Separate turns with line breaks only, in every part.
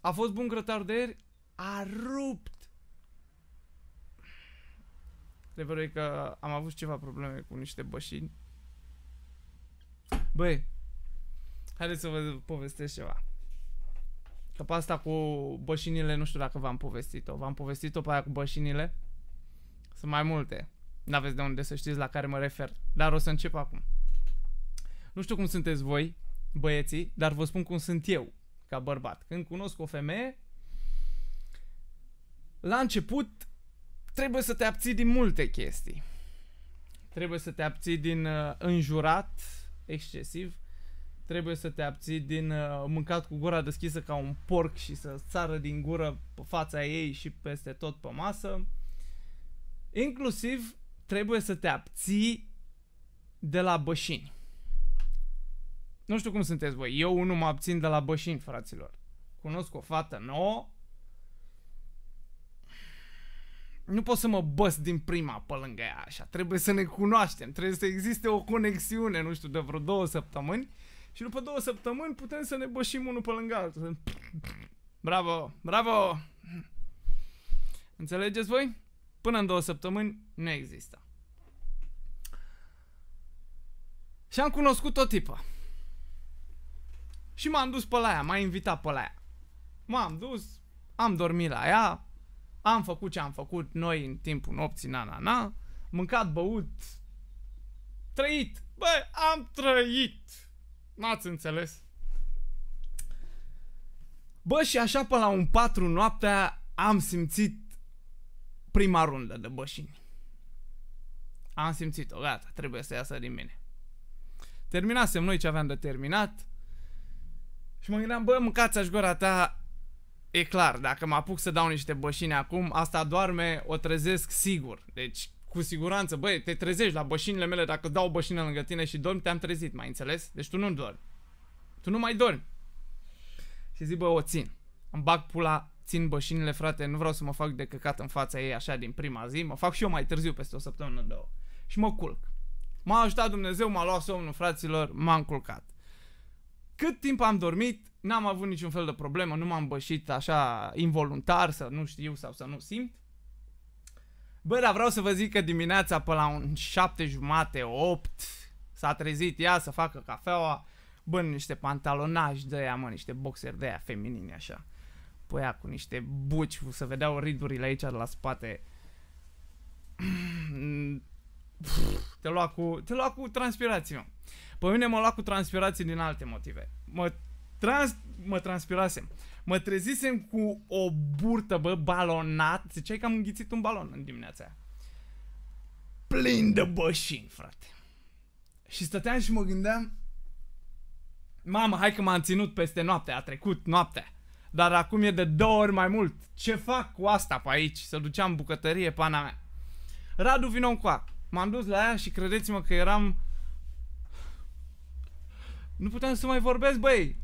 A fost bun grătar de ieri, a rupt. Adevărul e că am avut ceva probleme cu niște bășini. Băi, haideți să vă povestesc ceva. Că pe asta cu bășinile, nu știu dacă v-am povestit-o. V-am povestit-o pe aia cu bășinile? Sunt mai multe. N-aveți de unde să știți la care mă refer. Dar o să încep acum. Nu știu cum sunteți voi, băieții, dar vă spun cum sunt eu ca bărbat. Când cunosc o femeie, la început trebuie să te abții din multe chestii. Trebuie să te abții din uh, înjurat excesiv, trebuie să te abții din uh, mâncat cu gura deschisă ca un porc și să țară din gură pe fața ei și peste tot pe masă. Inclusiv trebuie să te abții de la bășini. Nu știu cum sunteți voi. Eu unul mă abțin de la bășin, fraților. Cunosc o fată nouă. Nu pot să mă băs din prima pe lângă ea așa. Trebuie să ne cunoaștem. Trebuie să existe o conexiune, nu știu, de vreo două săptămâni. Și după două săptămâni putem să ne bășim unul pe lângă altul. Bravo! Bravo! Înțelegeți voi? Până în două săptămâni nu există. Și am cunoscut o tipă. Și m-am dus pe la ea, m-a invitat pe la ea. M-am dus, am dormit la ea, am făcut ce am făcut noi în timpul nopții, na, na, na, mâncat, băut, trăit. Bă, am trăit. n ați înțeles? Bă, și așa pe la un 4 noaptea am simțit prima rundă de bășini. Am simțit-o, gata, trebuie să iasă din mine. Terminasem noi ce aveam de terminat, și mă gândeam, bă, mâncați-aș gura ta, e clar, dacă mă apuc să dau niște bășini acum, asta doarme, o trezesc sigur. Deci, cu siguranță, băi, te trezești la bășinile mele, dacă dau bășină lângă tine și dormi, te-am trezit, mai înțeles? Deci tu nu dormi. Tu nu mai dormi. Și zic, bă, o țin. Îmi bag pula, țin bășinile, frate, nu vreau să mă fac de căcat în fața ei așa din prima zi, mă fac și eu mai târziu, peste o săptămână, două. Și mă culc. M-a ajutat Dumnezeu, m-a luat somnul, fraților, m-am culcat. Cât timp am dormit, n-am avut niciun fel de problemă, nu m-am bășit așa involuntar, să nu știu sau să nu simt. Bă, dar vreau să vă zic că dimineața pe la un șapte jumate, opt, s-a trezit ea să facă cafeaua, bă, niște pantalonași de aia, mă, niște boxer de aia feminine așa. Păi cu niște buci, să vedeau ridurile aici la spate. Mm, te lua cu, te lua cu transpirație, mă. Pe mine mă lua cu transpirație din alte motive. Mă, trans, mă transpirasem. Mă trezisem cu o burtă, bă, balonat. Ziceai că am înghițit un balon în dimineața aia. Plin de bășini, frate. Și stăteam și mă gândeam Mamă, hai că m-am ținut peste noapte, a trecut noaptea Dar acum e de două ori mai mult Ce fac cu asta pe aici? Să duceam bucătărie, pana mea Radu, vină cu a. M-am dus la ea și credeți-mă că eram... Nu puteam să mai vorbesc, băi.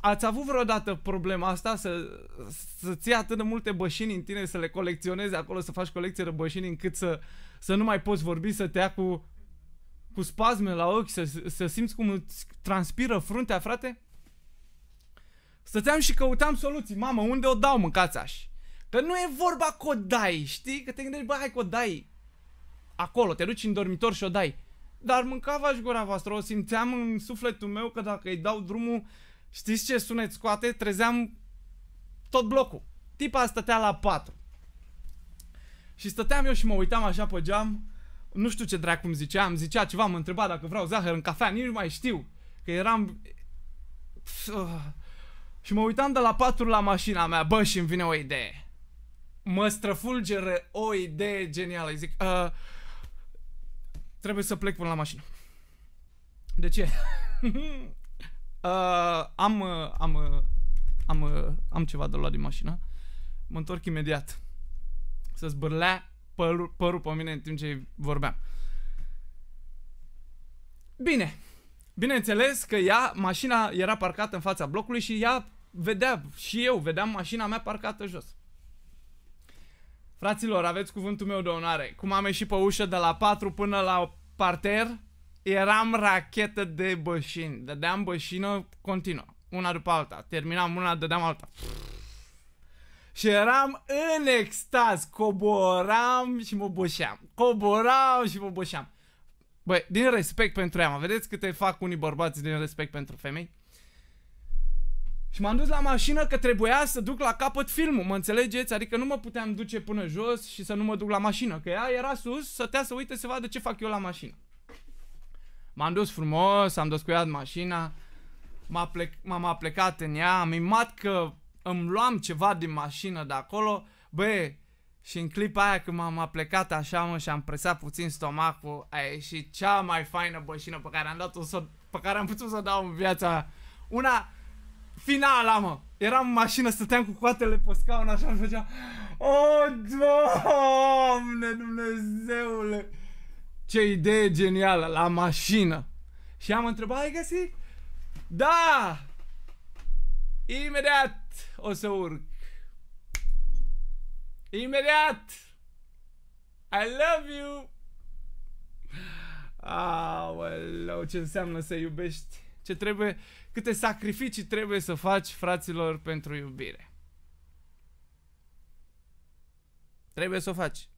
Ați avut vreodată problema asta să, să-ți ia atât de multe bășini în tine, să le colecționezi acolo, să faci colecție de bășini încât să, să nu mai poți vorbi, să te ia cu, cu spasme la ochi, să, să simți cum îți transpiră fruntea, frate? Stăteam și căutam soluții. Mamă, unde o dau așa. Că nu e vorba că o dai, știi? Că te gândești, bă, hai că o dai acolo, te duci în dormitor și o dai. Dar mâncava-și gura voastră, o simțeam în sufletul meu că dacă îi dau drumul, știți ce sunet scoate? Trezeam tot blocul. Tipa stătea la pat Și stăteam eu și mă uitam așa pe geam, nu știu ce dracu îmi zicea, îmi zicea ceva, mă întreba dacă vreau zahăr în cafea, nici nu mai știu. Că eram... Uh. Și mă uitam de la patru la mașina mea, bă, și îmi vine o idee. Mă străfulgeră o idee genială, zic, uh, Trebuie să plec până la mașină. De ce? uh, am, uh, am, uh, am, uh, am ceva de luat din mașină. Mă întorc imediat. Să zbârlea părul, părul pe mine în timp ce vorbeam. Bine. Bineînțeles că ea, mașina era parcată în fața blocului și ea vedea, și eu vedeam mașina mea parcată jos. Fraților, aveți cuvântul meu de onoare. Cum am ieșit pe ușă de la 4 până la parter, eram rachetă de bășini. Dădeam bășină continuă, una după alta. Terminam una, dădeam alta. Și eram în extaz, coboram și mă bășeam. Coboram și mă bășeam. Băi, din respect pentru ea, mă vedeți câte fac unii bărbați din respect pentru femei? Și m-am dus la mașină că trebuia să duc la capăt filmul, mă înțelegeți? Adică nu mă puteam duce până jos și să nu mă duc la mașină, că ea era sus, stătea să uite să vadă ce fac eu la mașină. M-am dus frumos, am descuiat mașina, m-am plec, aplecat în ea, am imat că îmi luam ceva din mașină de acolo, Bă, și în clipa aia când m-am aplecat așa mă și am presat puțin stomacul, a ieșit cea mai faină bășină pe care am dat-o, pe care am putut să o dau în viața Una Finala, mă! Eram în mașină, stăteam cu coatele pe scaun, așa, îmi făcea... O, Doamne, Dumnezeule! Ce idee genială, la mașină! Și am întrebat, ai găsit? Da! Imediat o să urc. Imediat! I love you! Aoleu, ce înseamnă să iubești ce trebuie, câte sacrificii trebuie să faci, fraților, pentru iubire. Trebuie să o faci.